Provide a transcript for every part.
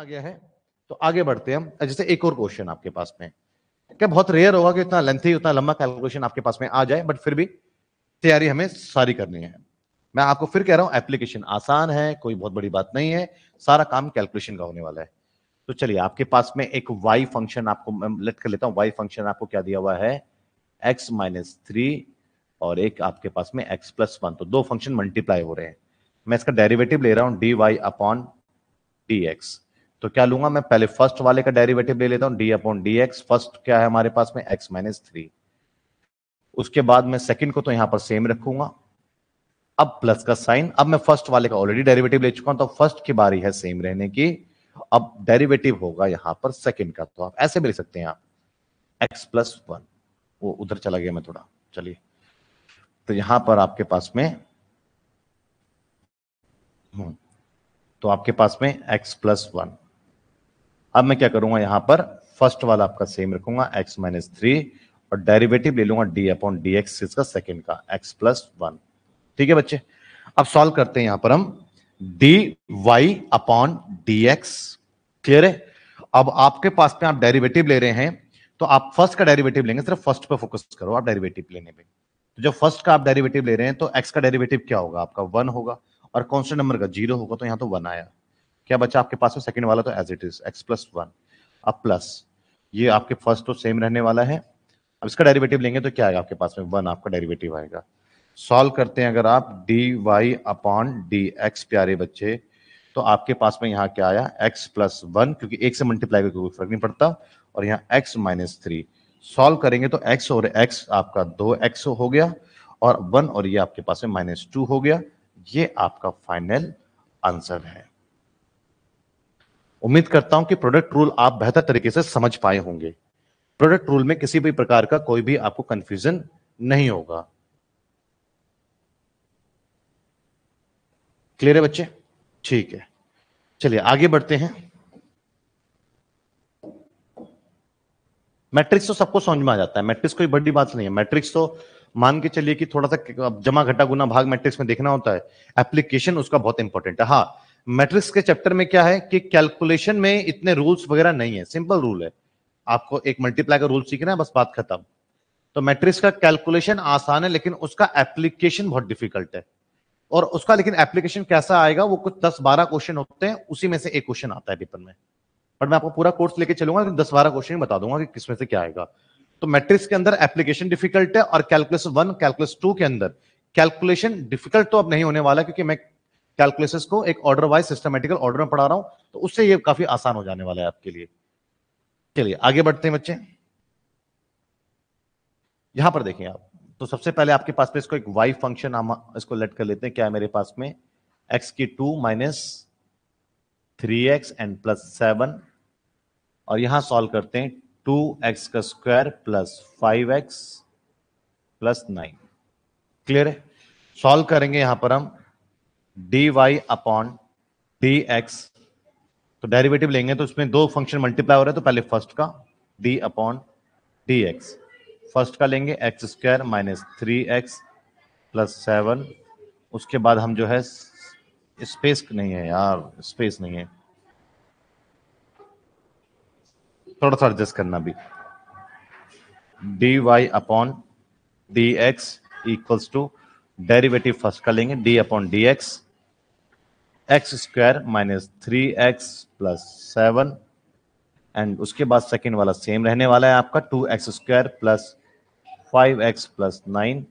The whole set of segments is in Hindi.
आ गया है तो आगे बढ़ते हैं हम जैसे एक और क्वेश्चन आपके पास में क्या बहुत रेयर होगा कि इतना लेंथी उतना लंबा कैलकुलेशन आपके पास में आ जाए बट फिर भी तैयारी हमें सारी करनी है मैं आपको फिर कह रहा हूं एप्लीकेशन आसान है कोई बहुत बड़ी बात नहीं है सारा काम कैलकुलेशन का होने वाला है तो चलिए आपके पास में एक वाई फंक्शन आपको लेट कर लेता हूं वाई फंक्शन आपको क्या दिया हुआ है एक्स माइनस थ्री और एक आपके पास में एक्स प्लस वन तो दो फंक्शन मल्टीप्लाई हो रहे हैं मैं इसका डेरिवेटिव ले रहा हूं D Y upon D x तो क्या लूंगा मैं पहले फर्स्ट वाले का डेरिवेटिव ले लेता हूँ D upon D X first क्या है हमारे पास में एक्स माइनस थ्री उसके बाद मैं सेकंड को तो यहां पर सेम रखूंगा अब प्लस का साइन अब मैं फर्स्ट वाले का ऑलरेडी डेरिवेटिव ले चुका हूं तो फर्स्ट की बारी है सेम रहने की अब डेरिवेटिव होगा यहां पर सेकंड का तो आप ऐसे भी ले सकते हैं आप एक्स प्लस वन वो उधर चला गया मैं थोड़ा चलिए तो यहां पर आपके पास में हम्म, तो आपके पास में एक्स प्लस वन अब मैं क्या करूंगा यहां पर फर्स्ट वाला आपका सेम रखूंगा एक्स माइनस थ्री और डेरिवेटिव ले लूंगा डी अपॉन डी एक्स इसका सेकेंड का एक्स प्लस वन ठीक है बच्चे अब सॉल्व करते हैं यहां पर हम D Y upon D X clear है अब आपके पास में आप डेरिवेटिव ले रहे हैं तो आप फर्स्ट का डेरिवेटिव लेंगे सिर्फ फर्स्ट पर फोकस करो आप डेरिवेटिव लेने पे तो जब फर्स्ट का आप डेरिवेटिव ले रहे हैं तो एक्स का डेरिवेटिव क्या होगा आपका वन होगा और कॉन्स्टेंट नंबर का जीरो होगा तो यहां तो वन आया क्या बचा आपके पास में सेकेंड वाला तो as it is X plus one अब प्लस ये आपके फर्स्ट तो सेम रहने वाला है अब इसका डेरिवेटिव लेंगे तो क्या आएगा आपके पास में वन आपका डेरिवेटिव आएगा सॉल्व करते हैं अगर आप D Y upon D X प्यारे बच्चे तो आपके पास में यहाँ क्या आया एक्स प्लस वन क्योंकि एक से मल्टीप्लाई करके कोई फर्क नहीं पड़ता और यहाँ एक्स माइनस थ्री सॉल्व करेंगे तो एक्स और एक्स आपका दो एक्स हो गया और वन और ये आपके पास में माइनस टू हो गया ये आपका फाइनल आंसर है उम्मीद करता हूं कि प्रोडक्ट रूल आप बेहतर तरीके से समझ पाए होंगे प्रोडक्ट रूल में किसी भी प्रकार का कोई भी आपको कंफ्यूजन नहीं होगा क्लियर है बच्चे ठीक है चलिए आगे बढ़ते हैं मैट्रिक्स तो सबको समझ में आ जाता है मैट्रिक्स कोई बड़ी बात नहीं है मैट्रिक्स तो मान के चलिए कि थोड़ा सा जमा घटा गुना भाग मैट्रिक्स में देखना होता है एप्लीकेशन उसका बहुत इंपॉर्टेंट है हाँ मैट्रिक्स के चैप्टर में क्या है कि कैलकुलेशन में इतने रूल्स वगैरह नहीं है सिंपल रूल है आपको एक मल्टीप्लाई का रूल सीखना है बस बात खत्म तो मैट्रिक्स का कैलकुलेशन आसान है लेकिन उसका एप्लीकेशन बहुत डिफिकल्ट है और उसका लेकिन एप्लीकेशन कैसा आएगा वो कुछ दस बारह क्वेश्चन होते हैं उसी में से एक क्वेश्चन आता है पेपर में बट मैं आपको पूरा कोर्स लेके चलूंगा लेकिन दस बारह क्वेश्चन बता दूंगा कि किसमें से क्या आएगा तो मैट्रिक्स के अंदर एप्लीकेशन डिफिकल्ट है और कैलकुलेशन वन कैलकुलेशन टू के अंदर कैलकुलेशन डिफिकल्ट तो अब नहीं होने वाला क्योंकि मैं कैलकुलस को एक ऑर्डर वाइज सिस्टमेटिकल ऑर्डर में पढ़ा रहा हूं तो उससे ये काफी आसान हो जाने वाला है आपके लिए चलिए आगे बढ़ते हैं बच्चे यहां पर देखें आप तो सबसे पहले आपके पास पे इसको एक वाई फंक्शन हम इसको लेट कर लेते हैं क्या है मेरे पास में एक्स की two minus three X and plus seven और यहां सॉल्व करते हैं टू एक्स का square plus five x plus nine clear है सॉल्व करेंगे यहां पर हम D Y upon D x तो डेरिवेटिव लेंगे तो उसमें दो फंक्शन मल्टीप्लाई हो रहा है तो पहले फर्स्ट का D upon D X first का लेंगे X square minus three x plus seven उसके बाद हम जो है स्पेस नहीं है यार स्पेस नहीं है थोड़ा सा एडजस्ट करना भी D Y upon D x equals to derivative first का लेंगे D upon D X X square minus three x plus seven and उसके बाद सेकेंड वाला सेम रहने वाला है आपका two x square plus five x plus nine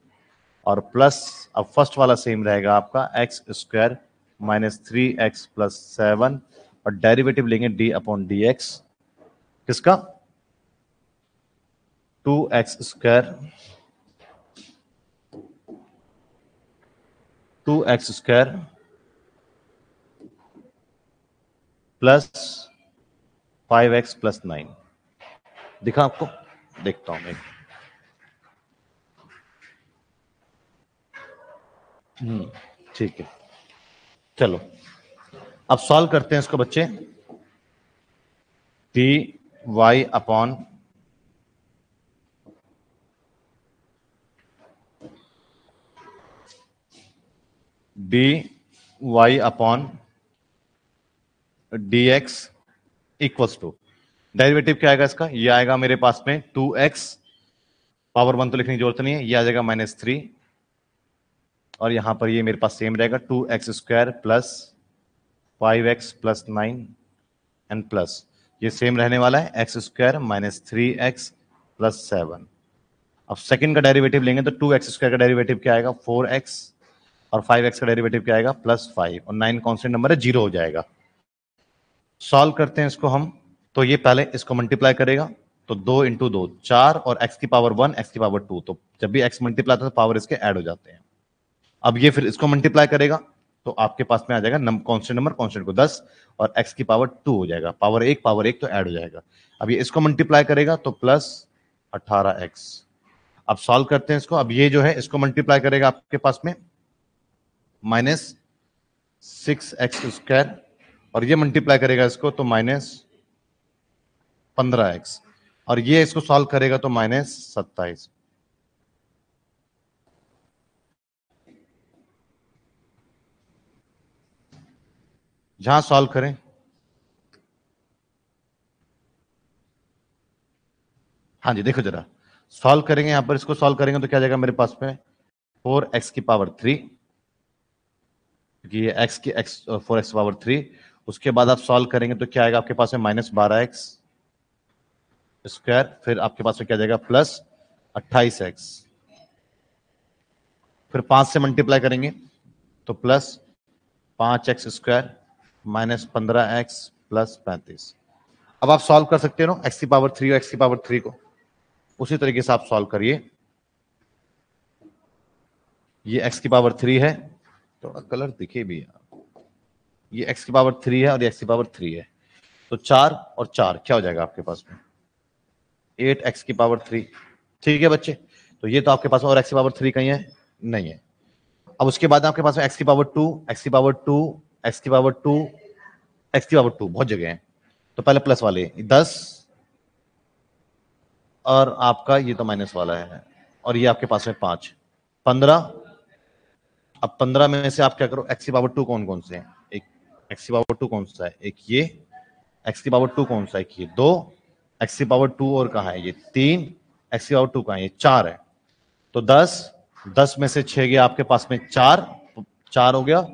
और प्लस अब फर्स्ट वाला सेम रहेगा आपका X square minus three x plus seven और डेरिवेटिव लेंगे डी अपॉन डी एक्स किसका two x square to x square plus five x plus nine दिखा आपको देखता हूं मैं हम्म, ठीक है चलो अब सॉल्व करते हैं इसको बच्चे p y upon d Y upon D x equals to derivative क्या आएगा इसका ये आएगा मेरे पास में टू एक्स पावर वन तो लिखने की जरूरत नहीं है ये आ जाएगा माइनस थ्री और यहां पर ये मेरे पास सेम रहेगा two x square plus five x plus nine and plus ये सेम रहने वाला है x square minus three x plus seven अब सेकंड का डेरिवेटिव लेंगे तो टू एक्स स्क्वायर का डेरिवेटिव क्या आएगा फोर एक्स और फाइव एक्स का डेरिवेटिव क्या आएगा प्लस फाइव और नाइन कॉन्स्टेंट नंबर है जीरो हो जाएगा सॉल्व करते हैं इसको हम तो ये पहले इसको मल्टीप्लाई करेगा तो दो इंटू दो चार और एक्स की पावर वन एक्स की पावर टू तो जब भी एक्स मल्टीप्लाई होता है पावर तो इसके ऐड हो जाते हैं अब ये फिर इसको मल्टीप्लाई करेगा तो आपके पास में आ जाएगा नम नंबर कॉन्स्टेंट को दस और एक्स की पावर टू हो जाएगा पावर एक पावर एक तो ऐड हो जाएगा अब ये इसको मल्टीप्लाई करेगा तो प्लस अट्ठारह एक्स अब सॉल्व करते हैं इसको अब ये जो है इसको मल्टीप्लाई करेगा आपके पास में माइनस सिक्स एक्स स्क्वायर और ये मल्टीप्लाई करेगा इसको तो माइनस पंद्रह एक्स और ये इसको सॉल्व करेगा तो माइनस सत्ताईस जहां सॉल्व करें हाँ जी देखो जरा सॉल्व करेंगे यहां पर इसको सॉल्व करेंगे तो क्या जाएगा मेरे पास में फोर एक्स की पावर थ्री क्योंकि ये एक्स की x four x power three उसके बाद आप सॉल्व करेंगे तो क्या आएगा आपके पास है माइनस बारह एक्स स्क्वायर फिर आपके पास में क्या जाएगा प्लस अट्ठाईस एक्स फिर पांच से मल्टीप्लाई करेंगे तो प्लस पांच एक्स स्क्वायर माइनस पंद्रह एक्स प्लस पैंतीस अब आप सॉल्व कर सकते हो एक्स की पावर थ्री और एक्स की पावर थ्री को उसी तरीके से आप सॉल्व करिए ये एक्स की पावर थ्री है थोड़ा कलर दिखे भी आप ये एक्स की पावर थ्री है और ये एक्स की पावर थ्री है तो चार और चार क्या हो जाएगा आपके पास में एट एक्स की पावर थ्री ठीक है बच्चे तो ये तो आपके पास और एक्स की पावर थ्री कहीं है नहीं है अब उसके बाद आपके पास एक्स की पावर टू एक्स की पावर टू एक्स की पावर टू एक्स की पावर टू बहुत जगह है तो पहले प्लस वाले दस और आपका ये तो माइनस वाला है और ये आपके पास में पांच पंद्रह अब पंद्रह में से आप क्या करो एक्स की पावर टू कौन कौन से हैं एक्स की पावर टू कौन सा है एक ये एक्स की पावर टू कौन सा है ये दो एक्स की पावर टू और कहा है ये तीन एक्स की पावर टू कहा है ये चार है तो दस दस में से छह गया आपके पास में चार चार हो गया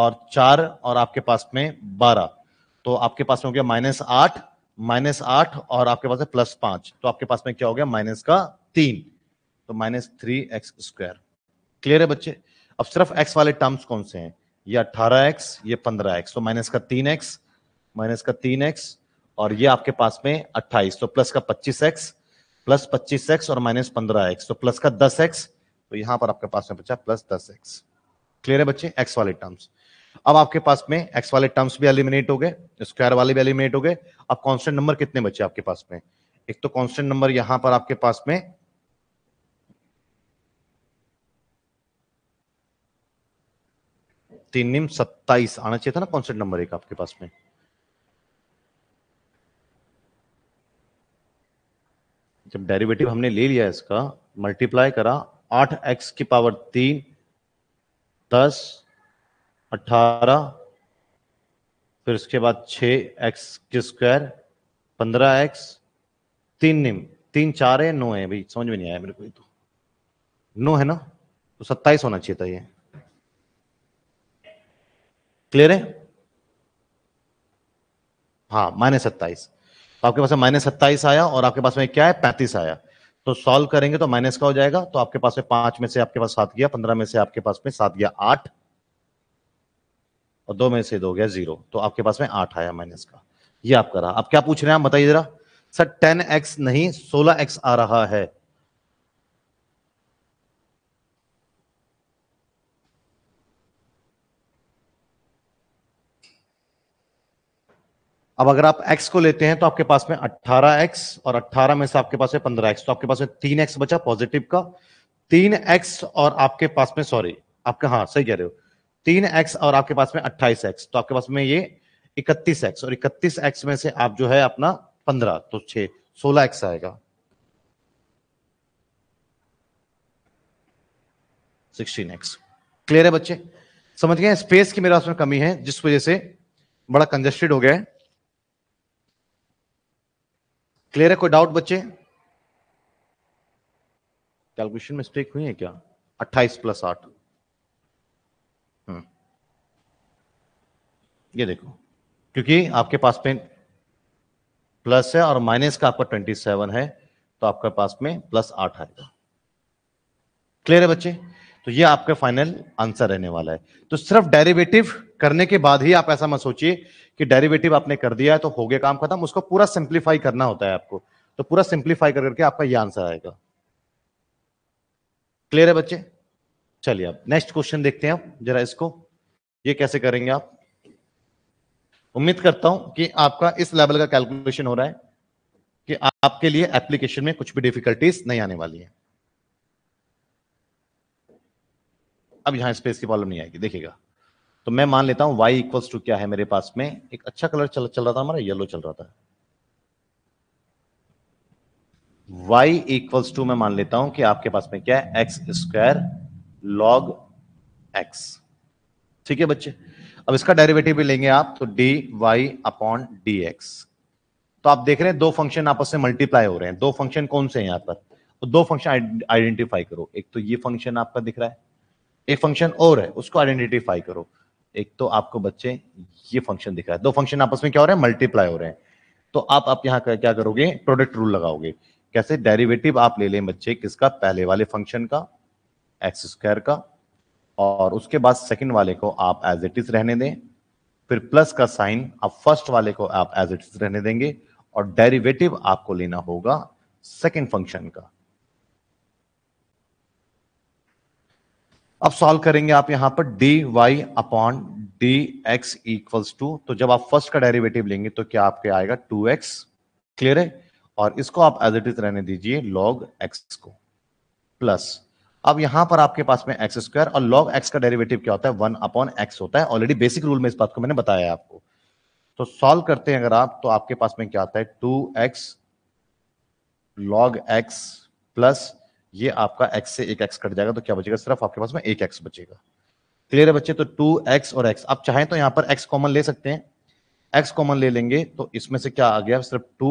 और चार और आपके पास में बारह तो आपके पास में हो गया माइनस आठ माइनस आठ और आपके पास है प्लस पांच तो आपके पास में क्या हो गया माइनस का तीन तो minus three x square clear है बच्चे अब सिर्फ एक्स वाले टर्म्स कौन से हैं ये अट्ठारह एक्स ये पंद्रह एक्स तो माइनस का तीन एक्स माइनस का तीन एक्स और ये आपके पास में अट्ठाईस तो प्लस का पच्चीस एक्स प्लस पच्चीस एक्स और माइनस पंद्रह एक्स तो प्लस का दस एक्स तो यहां पर आपके पास में बचा प्लस दस एक्स क्लियर है बच्चे एक्स वाले टर्म्स अब आपके पास में एक्स वाले टर्म्स भी एलिमिनेट हो गए स्क्वायर वाले भी एलिमिनेट हो गए अब कॉन्स्टेंट नंबर कितने बचे आपके पास में एक तो कॉन्स्टेंट नंबर यहां पर आपके पास में तीन निम सत्ताईस आना चाहिए था ना कॉन्सेंट नंबर एक आपके पास में जब डेरिवेटिव हमने ले लिया इसका मल्टीप्लाई करा आठ एक्स की पावर तीन दस अठारह फिर उसके बाद छ एक्स की स्क्वायर पंद्रह एक्स तीन निम तीन चार है नौ है भाई समझ में नहीं आया मेरे को तो नौ है ना तो सत्ताईस होना चाहिए था ये क्लियर है हाँ माइनस सत्ताईस तो आपके पास में माइनस सत्ताईस आया और आपके पास में क्या है पैंतीस आया तो सॉल्व करेंगे तो माइनस का हो जाएगा तो आपके पास में पांच में से आपके पास सात गया पंद्रह में से आपके पास में सात गया आठ और दो में से दो गया जीरो तो आपके पास में आठ आया माइनस का ये आप रहा आप क्या पूछ रहे हैं आप बताइए जरा सर टेन एक्स नहीं सोलह एक्स आ रहा है अब अगर आप x को लेते हैं तो आपके पास में 18x और 18 में से आपके पास है 15x तो आपके पास में 3x बचा पॉजिटिव का 3x और आपके पास में सॉरी आपका हाँ सही कह रहे हो 3x और आपके पास में 28x तो आपके पास में ये 31x और 31x में से आप जो है अपना 15 तो 6 16x आएगा 16x क्लियर है बच्चे समझ गए स्पेस की मेरे पास में कमी है जिस वजह से बड़ा कंजेस्टेड हो गया है क्लियर है कोई डाउट बच्चे कैलकुलेशन मिस्टेक हुई है क्या 28 प्लस आठ हम्म। ये देखो क्योंकि आपके पास में प्लस है और माइनस का आपका 27 है तो आपके पास में प्लस आठ आएगा क्लियर है बच्चे तो ये आपका फाइनल आंसर रहने वाला है तो सिर्फ डेरिवेटिव करने के बाद ही आप ऐसा मत सोचिए कि डेरिवेटिव आपने कर दिया है तो हो गया काम खत्म उसको पूरा सिंप्लीफाई करना होता है आपको तो पूरा सिंप्लीफाई करके आपका ये आंसर आएगा क्लियर है बच्चे चलिए अब नेक्स्ट क्वेश्चन देखते हैं आप जरा इसको ये कैसे करेंगे आप उम्मीद करता हूं कि आपका इस लेवल का कैलकुलेशन हो रहा है कि आपके लिए एप्लीकेशन में कुछ भी डिफिकल्टीज नहीं आने वाली है अब यहां स्पेस की प्रॉब्लम नहीं आएगी देखिएगा तो मैं मान लेता हूं वाई इक्वल्स टू क्या है मेरे पास में एक अच्छा कलर चल चल रहा था हमारा येलो चल रहा था y इक्वल्स टू मैं मान लेता हूं कि आपके पास में क्या है एक्स स्क्वायर लॉग एक्स ठीक है बच्चे अब इसका डेरिवेटिव भी लेंगे आप तो d Y upon D x तो आप देख रहे हैं दो फंक्शन आपस में मल्टीप्लाई हो रहे हैं दो फंक्शन कौन से हैं यहाँ पर तो दो फंक्शन आइडेंटिफाई करो एक तो ये फंक्शन आपका दिख रहा है एक फंक्शन और है उसको आइडेंटिफाई करो एक तो आपको बच्चे ये फंक्शन दिख रहा है दो फंक्शन आपस में क्या हो रहे हैं मल्टीप्लाई हो रहे हैं तो आप आप यहाँ क्या करोगे प्रोडक्ट रूल लगाओगे कैसे डेरिवेटिव आप ले लें बच्चे किसका पहले वाले फंक्शन का एक्स स्क्वायर का और उसके बाद सेकंड वाले को आप एज इट इज रहने दें फिर प्लस का साइन आप फर्स्ट वाले को आप एज इट इज रहने देंगे और डेरिवेटिव आपको लेना होगा सेकंड फंक्शन का अब सॉल्व करेंगे आप यहां पर d Y upon D x equals to तो जब आप फर्स्ट का डेरिवेटिव लेंगे तो क्या आपके आएगा टू एक्स क्लियर है और इसको आप एज इट इज रहने दीजिए लॉग एक्स को प्लस अब यहां पर आपके पास में एक्स स्क्वायर और लॉग एक्स का डेरिवेटिव क्या होता है वन अपॉन एक्स होता है ऑलरेडी बेसिक रूल में इस बात को मैंने बताया आपको तो सॉल्व करते हैं अगर आप तो आपके पास में क्या आता है two x log x plus ये आपका एक्स से एक एक्स कट जाएगा तो क्या बचेगा सिर्फ आपके पास में एक एक्स बचेगा क्लियर है बच्चे तो टू एक्स और एक्स आप चाहें तो यहाँ पर एक्स कॉमन ले सकते हैं एक्स कॉमन ले लेंगे तो इसमें से क्या आ गया सिर्फ टू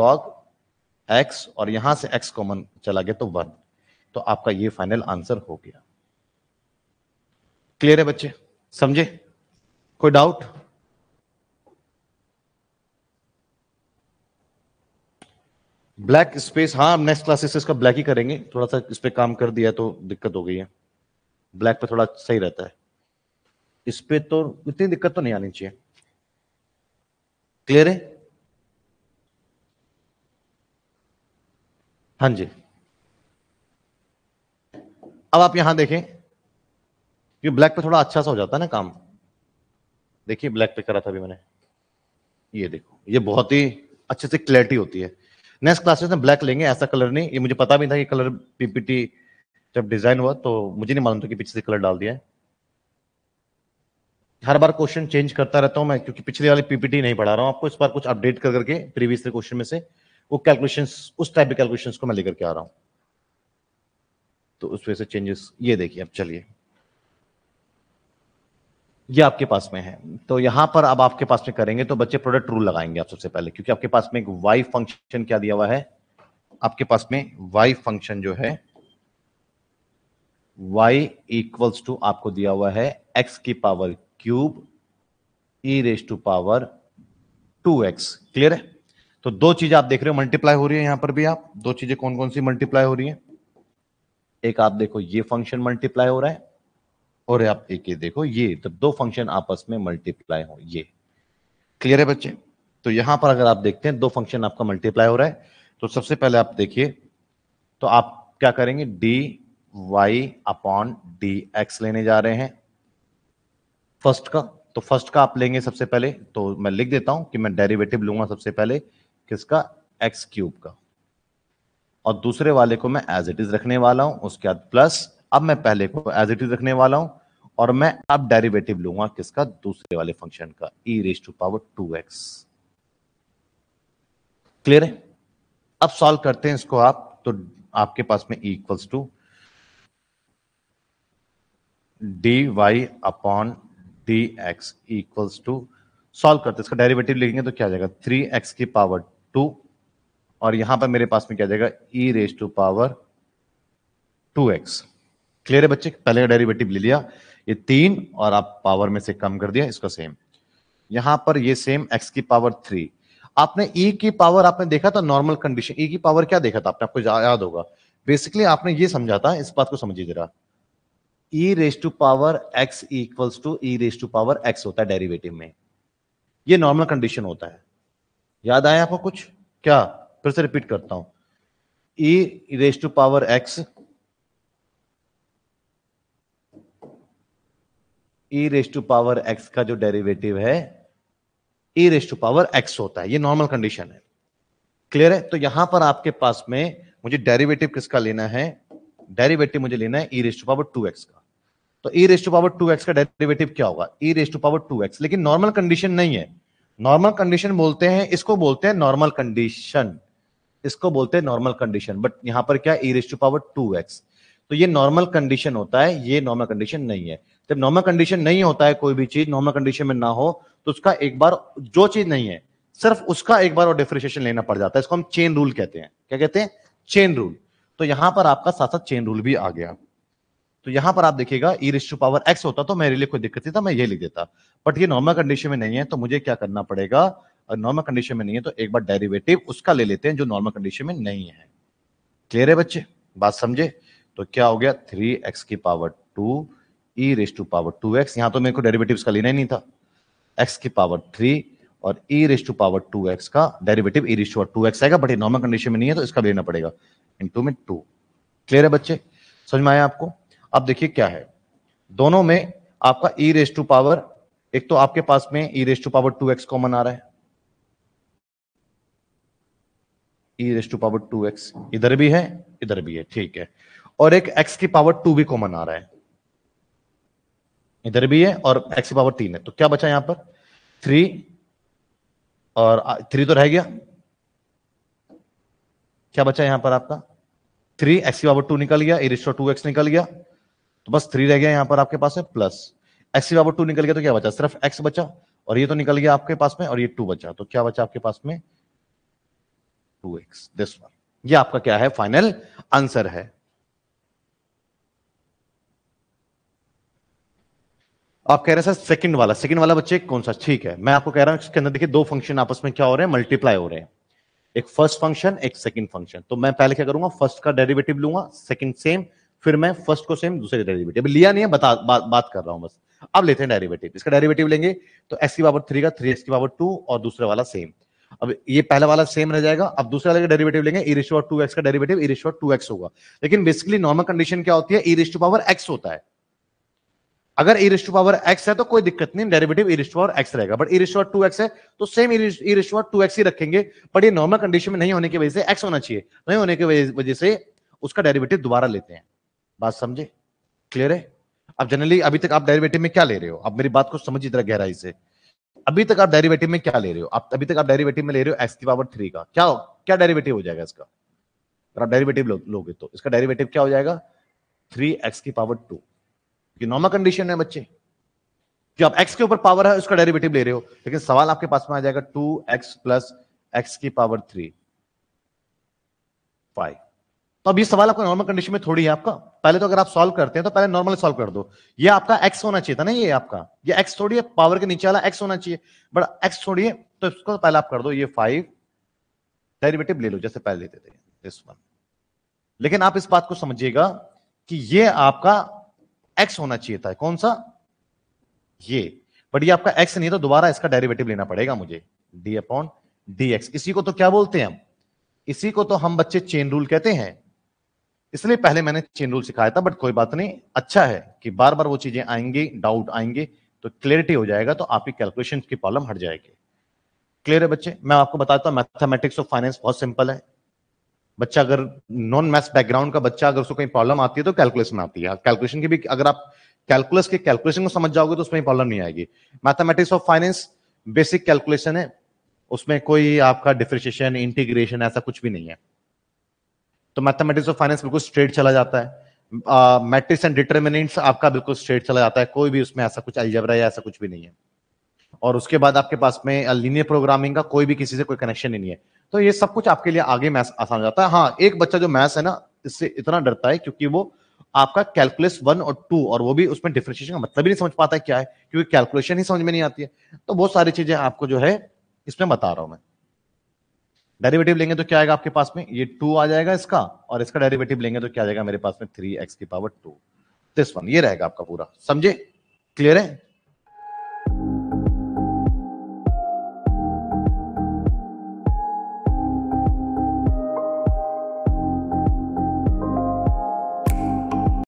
लॉग एक्स और यहां से एक्स कॉमन चला गया तो वन तो आपका ये फाइनल आंसर हो गया क्लियर है बच्चे समझे कोई डाउट ब्लैक स्पेस हाँ नेक्स्ट क्लासेस इसका ब्लैक ही करेंगे थोड़ा सा इस पर काम कर दिया तो दिक्कत हो गई है ब्लैक पे थोड़ा सही रहता है इस पे तो इतनी दिक्कत तो नहीं आनी चाहिए क्लियर है हाँ जी अब आप यहां देखें ये ब्लैक पे थोड़ा अच्छा सा हो जाता है ना काम देखिए ब्लैक पे करा था अभी मैंने ये देखो ये बहुत ही अच्छे से क्लैरिटी होती है नेक्स्ट क्लासेस में ब्लैक लेंगे ऐसा कलर नहीं ये मुझे पता भी था कि कलर पीपीटी जब डिजाइन हुआ तो मुझे नहीं मालूम था कि पीछे से कलर डाल दिया हर बार क्वेश्चन चेंज करता रहता हूँ मैं क्योंकि पिछले वाले पीपीटी नहीं पढ़ा रहा हूँ आपको इस बार कुछ अपडेट कर करके प्रीवियस क्वेश्चन में से वो कैलकुलेशन उस टाइप के कैलकुलेशन को मैं लेकर के आ रहा हूँ तो उस वजह से चेंजेस ये देखिए अब चलिए ये आपके पास में है तो यहां पर अब आपके पास में करेंगे तो बच्चे प्रोडक्ट रूल लगाएंगे आप सबसे पहले क्योंकि आपके पास में एक वाई फंक्शन क्या दिया हुआ है आपके पास में वाई फंक्शन जो है वाई इक्वल्स टू आपको दिया हुआ है एक्स की power cube e raise to power two x clear है तो दो चीजें आप देख रहे हो मल्टीप्लाई हो रही है यहां पर भी आप दो चीजें कौन कौन सी मल्टीप्लाई हो रही है एक आप देखो ये फंक्शन मल्टीप्लाई हो रहा है और आप एक ये देखो ये तो दो फंक्शन आपस में मल्टीप्लाई हो ये क्लियर है बच्चे तो यहां पर अगर आप देखते हैं दो फंक्शन आपका मल्टीप्लाई हो रहा है तो सबसे पहले आप देखिए तो आप क्या करेंगे d Y upon D x लेने जा रहे हैं फर्स्ट का तो फर्स्ट का आप लेंगे सबसे पहले तो मैं लिख देता हूं कि मैं डेरिवेटिव लूंगा सबसे पहले किसका एक्स क्यूब का और दूसरे वाले को मैं एज इट इज रखने वाला हूं उसके बाद प्लस अब मैं पहले को एज इट इज रखने वाला हूं और मैं अब डेरिवेटिव लूंगा किसका दूसरे वाले फंक्शन का e raise to power two x clear है अब सॉल्व करते हैं इसको आप तो आपके पास में equals to d Y upon D x equals to solve करते हैं इसका डेरिवेटिव लिखेंगे तो क्या जाएगा थ्री एक्स की पावर टू और यहां पर मेरे पास में क्या जाएगा e raise to power two x clear है बच्चे पहले का डेरिवेटिव ले लिया ये तीन और आप पावर में से कम कर दिया इसको सेम यहां पर ये सेम एक्स की पावर थ्री आपने ई e की पावर आपने देखा था नॉर्मल कंडीशन ई की पावर क्या देखा था आपने आपको याद होगा बेसिकली आपने ये समझा था इस बात को समझिए जरा e raise to power x equals to e raise to power x होता है डेरिवेटिव में ये नॉर्मल कंडीशन होता है याद आया आपको कुछ क्या फिर से रिपीट करता हूं e raise to power x e raise to power x का जो डेरिवेटिव है e raise to power x होता है ये नॉर्मल कंडीशन है क्लियर है तो यहां पर आपके पास में मुझे डेरिवेटिव किसका लेना है डेरिवेटिव मुझे लेना है e raise to power two x का तो e raise to power two x का डेरिवेटिव क्या होगा e raise to power two x लेकिन नॉर्मल कंडीशन नहीं है नॉर्मल कंडीशन बोलते हैं इसको बोलते हैं नॉर्मल कंडीशन इसको बोलते हैं नॉर्मल कंडीशन बट यहां पर क्या e raise to power two x तो ये नॉर्मल कंडीशन होता है ये नॉर्मल कंडीशन नहीं है जब नॉर्मल कंडीशन नहीं होता है कोई भी चीज नॉर्मल कंडीशन में ना हो तो उसका एक बार जो चीज नहीं है सिर्फ उसका एक बार और लेना पड़ जाता है इसको हम चेन रूल कहते हैं क्या कहते हैं चेन रूल तो यहां पर आपका साथ साथ चेन रूल भी आ गया तो यहां पर आप देखिएगा ई रिश पावर एक्स होता तो मेरे लिए कोई दिक्कत नहीं था मैं ये लिख देता बट ये नॉर्मल कंडीशन में नहीं है तो मुझे क्या करना पड़ेगा नॉर्मल कंडीशन में नहीं है तो एक बार डेरिवेटिव उसका ले लेते हैं जो नॉर्मल कंडीशन में नहीं है क्लियर है बच्चे बात समझे तो क्या हो गया थ्री एक्स की power two e raise to power two x यहां तो मेरे को डेरिवेटिव का लेना ही नहीं था एक्स की पावर थ्री और e raise to power two x का derivative e raise to two x आएगा बट नॉर्मल कंडीशन में नहीं है तो इसका लेना पड़ेगा इन टू में टू क्लियर है बच्चे समझ में आया आपको अब देखिए क्या है दोनों में आपका ई रेस टू पावर एक तो आपके पास में e raise to power two x common आ रहा है e raise to power two x इधर भी है इधर भी है ठीक है और एक एक्स की पावर टू भी कॉमन आ रहा है इधर भी है और एक्स की पावर तीन है तो क्या बचा यहां पर थ्री और थ्री तो रह गया क्या बचा यहां पर आपका थ्री एक्स की पावर टू निकल गया इरिस्टो टू एक्स निकल गया तो बस थ्री रह गया यहां पर आपके पास है प्लस एक्स की पावर टू निकल गया तो क्या बचा सिर्फ एक्स बचा और ये तो निकल गया आपके पास में और ये टू बचा तो क्या बचा आपके पास में टू एक्स दिस वन ये आपका क्या है फाइनल आंसर है आप कह रहे हैं सर सेकंड वाला सेकंड वाला बच्चे कौन सा ठीक है मैं आपको कह रहा हूं इसके अंदर देखिए दो फंक्शन आपस में क्या हो रहे हैं मल्टीप्लाई हो रहे हैं एक फर्स्ट फंक्शन एक सेकंड फंक्शन तो मैं पहले क्या करूंगा फर्स्ट का डेरिवेटिव लूंगा सेकंड सेम फिर मैं फर्स्ट को सेम दूसरे डेरिवेटिव लिया नहीं है बता बा, बात कर रहा हूं बस अब लेते हैं डेरिवेटिव इसका डेरिवेटिव लेंगे तो एक्स की पावर थ्री का थ्री एक्स की पावर टू और दूसरे वाला सेम अब ये पहला वाला सेम रह जाएगा अब दूसरे वाले का डेरिवेटिव लेंगे ई टू एक्स का डेरिवेटिव ई टू एक्स होगा लेकिन बेसिकली नॉर्मल कंडीशन क्या होती है ई पावर एक्स होता है अगर ई रिस्ट पावर एक्स है तो कोई दिक्कत नहीं डेरिवेटिव ई पावर एक्स रहेगा but e power two x है तो same e power two x ही रखेंगे बट ये नॉर्मल कंडीशन में नहीं होने की वजह से एक्स होना चाहिए नहीं होने की वजह से उसका डेरिवेटिव दोबारा लेते हैं बात समझे क्लियर है अब जनरली अभी तक आप डेरिवेटिव में क्या ले रहे हो आप मेरी बात को समझिए जरा गहराई से अभी तक आप डेरिवेटिव में क्या ले रहे हो आप अभी तक आप डेरिवेटिव में ले रहे हो एक्स की पावर थ्री का क्या हो क्या डेरिवेटिव हो जाएगा इसका अगर आप डेरिवेटिव लोगे तो इसका डेरिवेटिव क्या हो जाएगा थ्री एक्स की पावर टू ये नॉर्मल कंडीशन है बच्चे जो आप एक्स के ऊपर पावर है उसका डेरिवेटिव ले रहे हो लेकिन सवाल आपके पास में आ जाएगा टू एक्स प्लस एक्स की पावर थ्री फाइव तो अब ये सवाल आपका नॉर्मल कंडीशन में थोड़ी है आपका पहले तो अगर आप सॉल्व करते हैं तो पहले नॉर्मल सॉल्व कर दो ये आपका एक्स होना चाहिए था ना ये आपका ये एक्स थोड़ी है पावर के नीचे वाला एक्स होना चाहिए बट एक्स थोड़ी है तो इसको पहले आप कर दो ये फाइव डेरिवेटिव ले लो जैसे पहले लेते थे दिस वन लेकिन आप इस बात को समझिएगा कि ये आपका एक्स होना चाहिए था कौन सा ये बट ये आपका एक्स नहीं था दोबारा इसका डेरिवेटिव लेना पड़ेगा मुझे डी अपॉन डी एक्स इसी को तो क्या बोलते हैं हम इसी को तो हम बच्चे चेन रूल कहते हैं इसलिए पहले मैंने चेन रूल सिखाया था बट कोई बात नहीं अच्छा है कि बार बार वो चीजें आएंगी डाउट आएंगे तो क्लियरिटी हो जाएगा तो आपकी कैलकुलेशन की प्रॉब्लम हट जाएगी क्लियर है बच्चे मैं आपको बताता हूँ मैथमेटिक्स ऑफ फाइनेंस बहुत सिंपल है बच्चा अगर नॉन मैथ्स बैकग्राउंड का बच्चा अगर उसको कहीं प्रॉब्लम आती है तो कैलकुलस में आती है कैलकुलेशन की भी अगर आप कैलकुलस के कैलकुलेशन को समझ जाओगे तो उसमें प्रॉब्लम नहीं आएगी mathematics of finance basic calculation है उसमें कोई आपका डिफ्रिशिएशन इंटीग्रेशन ऐसा कुछ भी नहीं है तो मैथमेटिक्स ऑफ फाइनेंस बिल्कुल स्ट्रेट चला जाता है मैट्रिक्स एंड डिटर्मिनेंट्स आपका बिल्कुल स्ट्रेट चला जाता है कोई भी उसमें ऐसा कुछ अलजबरा या ऐसा कुछ भी नहीं है और उसके बाद आपके पास में लीनियर प्रोग्रामिंग का कोई भी किसी से कोई कनेक्शन ही नहीं है तो ये सब कुछ आपके लिए आगे मैथ आसान हो जाता है हाँ एक बच्चा जो मैथ्स है ना इससे इतना डरता है क्योंकि वो आपका कैलकुलस वन और टू और वो भी उसमें डिफ्रेंशिएशन का मतलब ही नहीं समझ पाता है क्या है क्योंकि कैलकुलेशन ही समझ में नहीं आती है तो बहुत सारी चीजें आपको जो है इसमें बता रहा हूं मैं डेरिवेटिव लेंगे तो क्या आएगा आपके पास में ये टू आ जाएगा इसका और इसका डेरिवेटिव लेंगे तो क्या आ जाएगा मेरे पास में थ्री एक्स की पावर टू दिस वन ये रहेगा आपका पूरा समझे क्लियर है